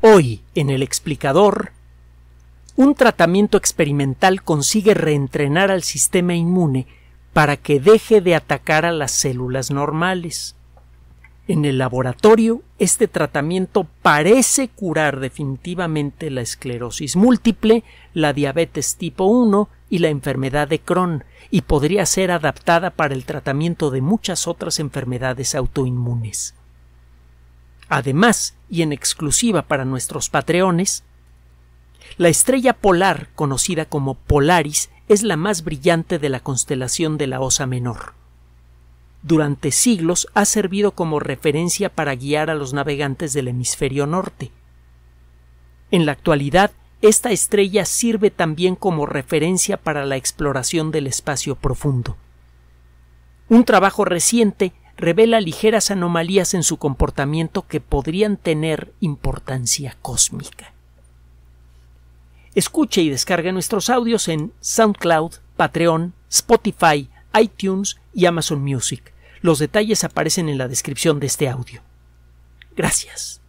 Hoy, en el explicador, un tratamiento experimental consigue reentrenar al sistema inmune para que deje de atacar a las células normales. En el laboratorio, este tratamiento parece curar definitivamente la esclerosis múltiple, la diabetes tipo 1 y la enfermedad de Crohn, y podría ser adaptada para el tratamiento de muchas otras enfermedades autoinmunes. Además, y en exclusiva para nuestros patreones, la estrella polar, conocida como Polaris, es la más brillante de la constelación de la Osa Menor. Durante siglos ha servido como referencia para guiar a los navegantes del hemisferio norte. En la actualidad, esta estrella sirve también como referencia para la exploración del espacio profundo. Un trabajo reciente revela ligeras anomalías en su comportamiento que podrían tener importancia cósmica. Escuche y descargue nuestros audios en SoundCloud, Patreon, Spotify, iTunes y Amazon Music. Los detalles aparecen en la descripción de este audio. Gracias.